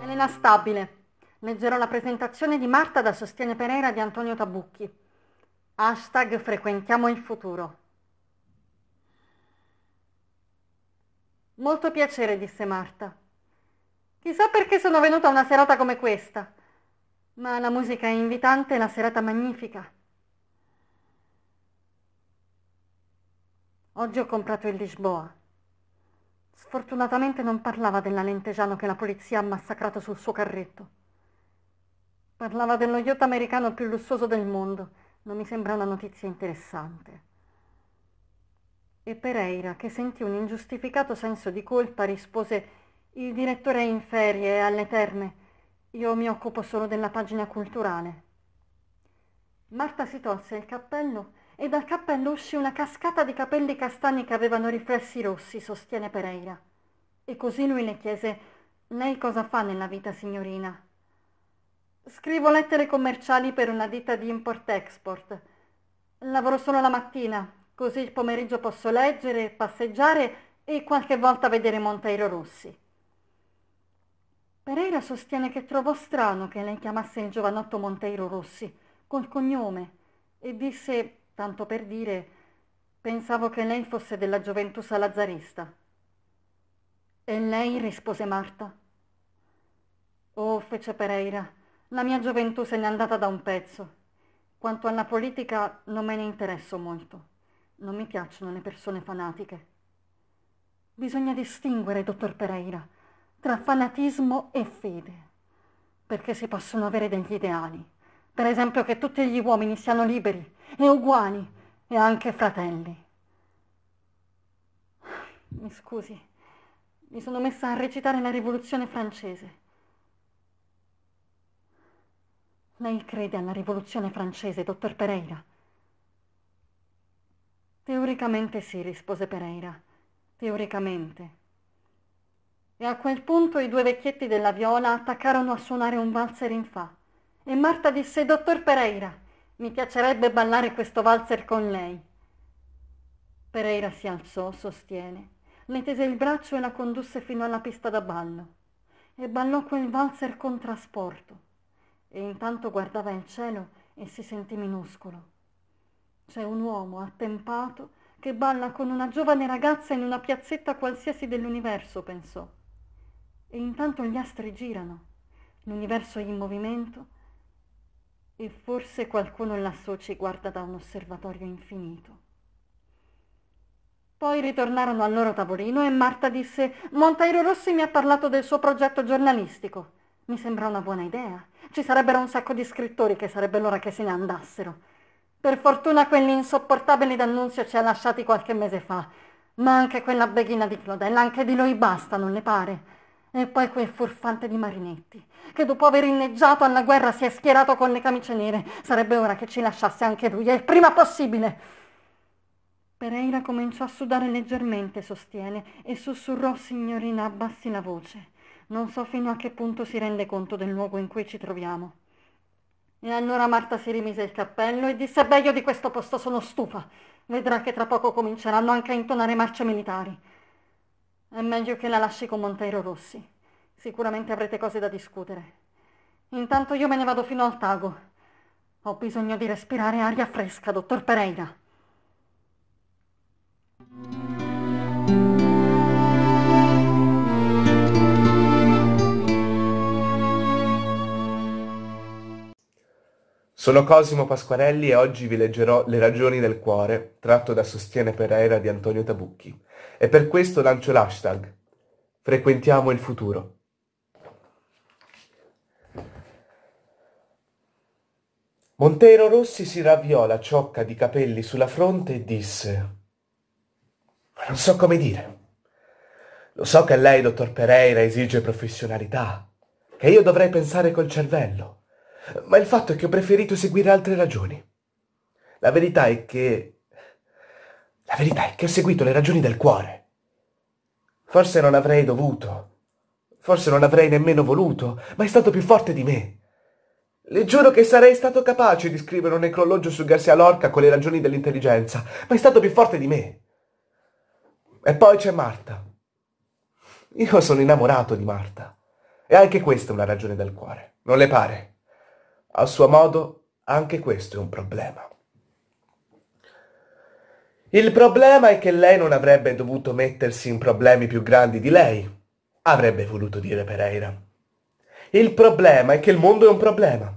Elena Stabile. Leggerò la presentazione di Marta da Sostiene Pereira di Antonio Tabucchi. Hashtag frequentiamo il futuro. Molto piacere, disse Marta. Chissà perché sono venuta a una serata come questa, ma la musica è invitante e la serata magnifica. Oggi ho comprato il Lisboa. Sfortunatamente non parlava dell'alentejano che la polizia ha massacrato sul suo carretto. Parlava dello yacht americano più lussuoso del mondo. Non mi sembra una notizia interessante e Pereira, che sentì un ingiustificato senso di colpa, rispose Il direttore è in ferie alle terme. Io mi occupo solo della pagina culturale. Marta si tolse il cappello e dal cappello uscì una cascata di capelli castani che avevano riflessi rossi, sostiene Pereira. E così lui le chiese Lei cosa fa nella vita, signorina? Scrivo lettere commerciali per una ditta di import-export. Lavoro solo la mattina, così il pomeriggio posso leggere, passeggiare e qualche volta vedere Monteiro Rossi. Pereira sostiene che trovò strano che lei chiamasse il giovanotto Monteiro Rossi, col cognome, e disse, tanto per dire, pensavo che lei fosse della gioventù salazzarista. E lei rispose Marta. Oh, fece Pereira, la mia gioventù se n'è andata da un pezzo. Quanto alla politica non me ne interesso molto. Non mi piacciono le persone fanatiche. Bisogna distinguere, dottor Pereira, tra fanatismo e fede, perché si possono avere degli ideali. Per esempio che tutti gli uomini siano liberi e uguali e anche fratelli. Mi scusi, mi sono messa a recitare la rivoluzione francese. Lei crede alla rivoluzione francese, dottor Pereira? Teoricamente sì, rispose Pereira. Teoricamente. E a quel punto i due vecchietti della viola attaccarono a suonare un valzer in fa. E Marta disse, Dottor Pereira, mi piacerebbe ballare questo valzer con lei. Pereira si alzò, sostiene, le tese il braccio e la condusse fino alla pista da ballo. E ballò quel valzer con trasporto. E intanto guardava il cielo e si sentì minuscolo. C'è un uomo attempato che balla con una giovane ragazza in una piazzetta qualsiasi dell'universo, pensò. E intanto gli astri girano, l'universo è in movimento e forse qualcuno lassù ci guarda da un osservatorio infinito. Poi ritornarono al loro tavolino e Marta disse Montairo Rossi mi ha parlato del suo progetto giornalistico. Mi sembra una buona idea. Ci sarebbero un sacco di scrittori che sarebbe l'ora che se ne andassero. Per fortuna quell'insopportabile D'Annunzio ci ha lasciati qualche mese fa, ma anche quella beghina di Clodella, anche di lui basta, non le pare? E poi quel furfante di Marinetti, che dopo aver inneggiato alla guerra si è schierato con le camicie nere. Sarebbe ora che ci lasciasse anche lui, e il prima possibile. Pereira cominciò a sudare leggermente, sostiene, e sussurrò signorina abbassi la voce. Non so fino a che punto si rende conto del luogo in cui ci troviamo. E allora Marta si rimise il cappello e disse, beh, io di questo posto sono stufa. Vedrà che tra poco cominceranno anche a intonare marce militari. È meglio che la lasci con Monteiro Rossi. Sicuramente avrete cose da discutere. Intanto io me ne vado fino al Tago. Ho bisogno di respirare aria fresca, dottor Pereira. Sono Cosimo Pasquarelli e oggi vi leggerò Le ragioni del cuore, tratto da Sostiene Pereira di Antonio Tabucchi. E per questo lancio l'hashtag Frequentiamo il futuro. Montero Rossi si ravviò la ciocca di capelli sulla fronte e disse Ma non so come dire. Lo so che lei, dottor Pereira, esige professionalità, che io dovrei pensare col cervello ma il fatto è che ho preferito seguire altre ragioni. La verità è che... La verità è che ho seguito le ragioni del cuore. Forse non avrei dovuto, forse non avrei nemmeno voluto, ma è stato più forte di me. Le giuro che sarei stato capace di scrivere un necrologio su Garcia Lorca con le ragioni dell'intelligenza, ma è stato più forte di me. E poi c'è Marta. Io sono innamorato di Marta. E anche questa è una ragione del cuore, non le pare? A suo modo, anche questo è un problema. Il problema è che lei non avrebbe dovuto mettersi in problemi più grandi di lei, avrebbe voluto dire Pereira. Il problema è che il mondo è un problema.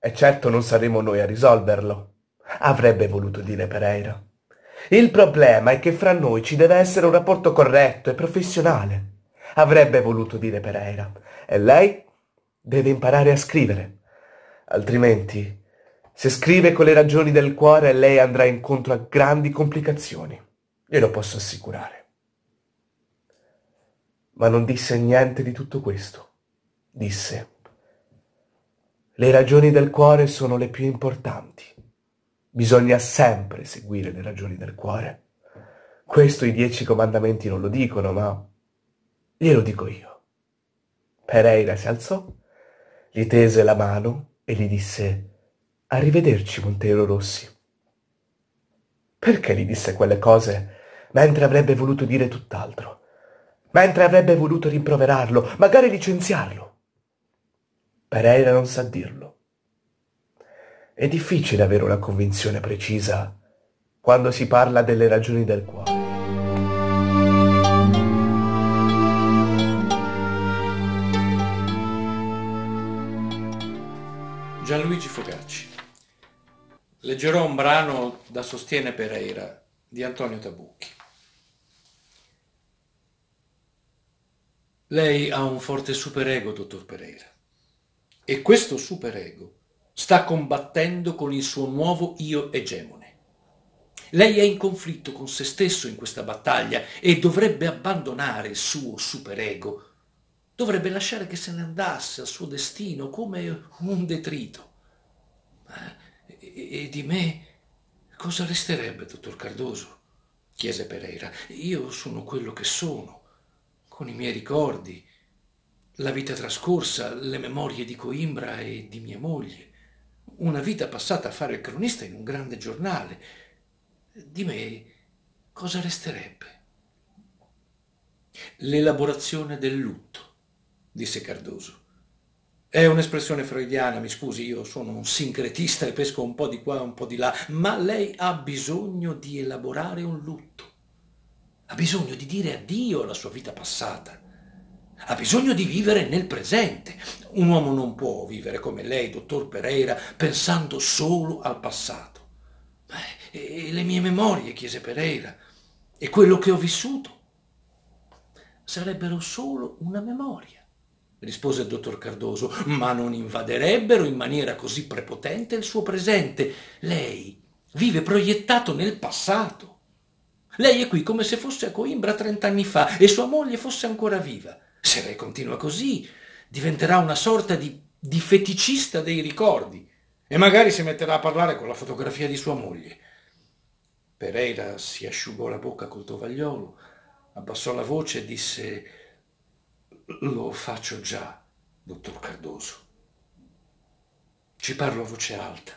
E certo non saremo noi a risolverlo, avrebbe voluto dire Pereira. Il problema è che fra noi ci deve essere un rapporto corretto e professionale, avrebbe voluto dire Pereira. E lei deve imparare a scrivere Altrimenti, se scrive con le ragioni del cuore, lei andrà incontro a grandi complicazioni, glielo posso assicurare. Ma non disse niente di tutto questo. Disse, le ragioni del cuore sono le più importanti. Bisogna sempre seguire le ragioni del cuore. Questo i dieci comandamenti non lo dicono, ma glielo dico io. Pereira si alzò, gli tese la mano e gli disse Arrivederci, Montero Rossi. Perché gli disse quelle cose mentre avrebbe voluto dire tutt'altro? Mentre avrebbe voluto rimproverarlo, magari licenziarlo? Pereira non sa dirlo. È difficile avere una convinzione precisa quando si parla delle ragioni del cuore. Gianluigi Fogacci. Leggerò un brano da Sostiene Pereira di Antonio Tabucchi. Lei ha un forte superego, dottor Pereira, e questo superego sta combattendo con il suo nuovo io egemone. Lei è in conflitto con se stesso in questa battaglia e dovrebbe abbandonare il suo superego dovrebbe lasciare che se ne andasse al suo destino come un detrito. Eh, e, e di me cosa resterebbe, dottor Cardoso? chiese Pereira. Io sono quello che sono, con i miei ricordi, la vita trascorsa, le memorie di Coimbra e di mia moglie, una vita passata a fare il cronista in un grande giornale. Di me cosa resterebbe? L'elaborazione del lutto disse Cardoso. È un'espressione freudiana, mi scusi, io sono un sincretista e pesco un po' di qua e un po' di là, ma lei ha bisogno di elaborare un lutto. Ha bisogno di dire addio alla sua vita passata. Ha bisogno di vivere nel presente. Un uomo non può vivere come lei, dottor Pereira, pensando solo al passato. Eh, e le mie memorie, chiese Pereira, e quello che ho vissuto sarebbero solo una memoria rispose il dottor Cardoso, ma non invaderebbero in maniera così prepotente il suo presente. Lei vive proiettato nel passato. Lei è qui come se fosse a Coimbra trent'anni fa e sua moglie fosse ancora viva. Se lei continua così, diventerà una sorta di, di feticista dei ricordi e magari si metterà a parlare con la fotografia di sua moglie. Pereira si asciugò la bocca col tovagliolo, abbassò la voce e disse lo faccio già, dottor Cardoso. Ci parlo a voce alta.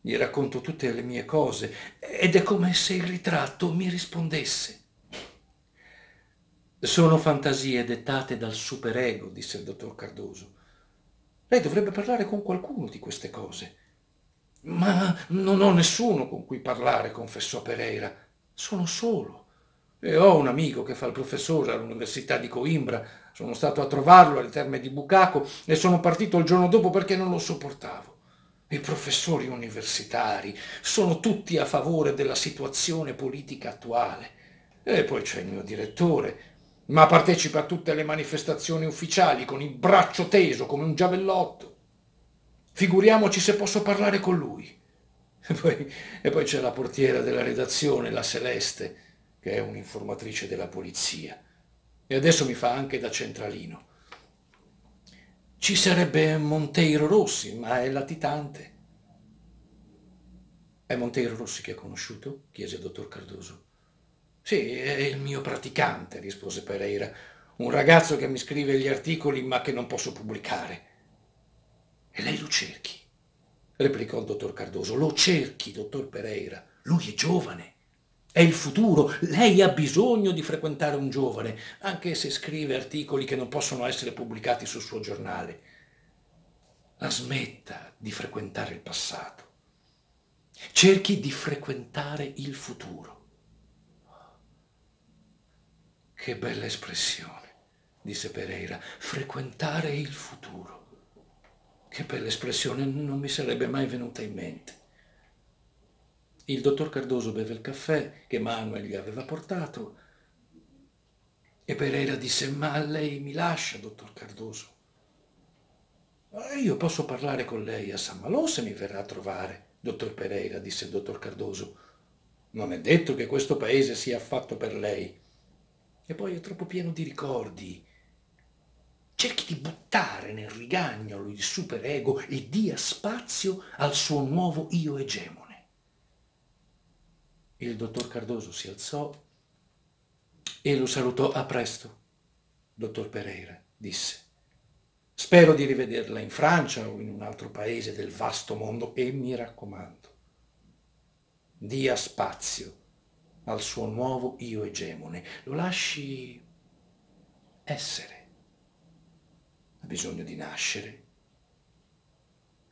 Gli racconto tutte le mie cose ed è come se il ritratto mi rispondesse. Sono fantasie dettate dal superego, disse il dottor Cardoso. Lei dovrebbe parlare con qualcuno di queste cose. Ma non ho nessuno con cui parlare, confessò Pereira. Sono solo. E ho un amico che fa il professore all'Università di Coimbra, sono stato a trovarlo alle terme di Bucaco e sono partito il giorno dopo perché non lo sopportavo. I professori universitari sono tutti a favore della situazione politica attuale. E poi c'è il mio direttore, ma partecipa a tutte le manifestazioni ufficiali con il braccio teso come un giavellotto. Figuriamoci se posso parlare con lui. E poi, e poi c'è la portiera della redazione, la Celeste che è un'informatrice della polizia e adesso mi fa anche da centralino. Ci sarebbe Monteiro Rossi, ma è latitante. È Monteiro Rossi che ha conosciuto? chiese il dottor Cardoso. Sì, è il mio praticante, rispose Pereira, un ragazzo che mi scrive gli articoli ma che non posso pubblicare. E lei lo cerchi, replicò il dottor Cardoso. Lo cerchi, dottor Pereira, lui è giovane è il futuro, lei ha bisogno di frequentare un giovane, anche se scrive articoli che non possono essere pubblicati sul suo giornale. La smetta di frequentare il passato. Cerchi di frequentare il futuro. Che bella espressione, disse Pereira, frequentare il futuro. Che bella espressione, non mi sarebbe mai venuta in mente. Il dottor Cardoso beve il caffè che Manuel gli aveva portato e Pereira disse, ma lei mi lascia, dottor Cardoso. Eh, io posso parlare con lei a San Malò se mi verrà a trovare, dottor Pereira, disse il dottor Cardoso. Non è detto che questo paese sia fatto per lei. E poi è troppo pieno di ricordi. Cerchi di buttare nel rigagnolo il superego e dia spazio al suo nuovo io egemone. Il dottor Cardoso si alzò e lo salutò a presto. Dottor Pereira, disse. Spero di rivederla in Francia o in un altro paese del vasto mondo e mi raccomando, dia spazio al suo nuovo io egemone, lo lasci essere. Ha bisogno di nascere,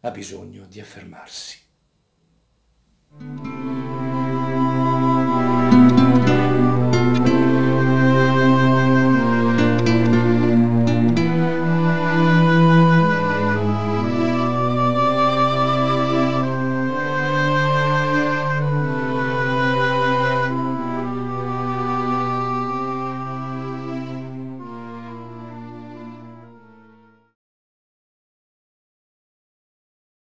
ha bisogno di affermarsi.